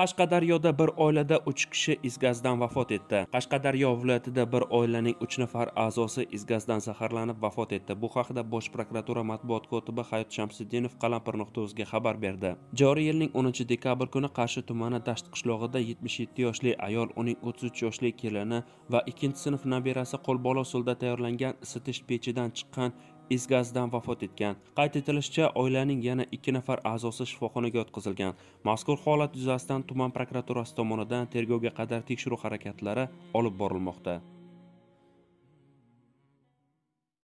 qashqadaryoda bir oilada uch kishi is gazdan vafot etdi qashqadaryo viloyatida bir oilaning uch nafar a'zosi is gazdan zaharlanib vafot etdi bu haqida bosh prokuratura matbuot kotibi hayot shamsiddinov qalampir o'zga xabar berdi joriy yilning 10 dekabr kuni qarshi tumani dasht qishlog'ida 77 yoshli ayol uning 33 yoshli kelini va ikkinchi sinf nabirasi qo'lbola usulda tayyorlangan isitish pechidan chiqqan is gazidan vafot etgan qayd etilishicha oilaning yana ikki nafar a'zosi shifoxonaga yotqizilgan mazkur holat yuzasidan tuman prokuraturasi tomonidan tergovga qadar tekshiruv harakatlari olib borilmoqda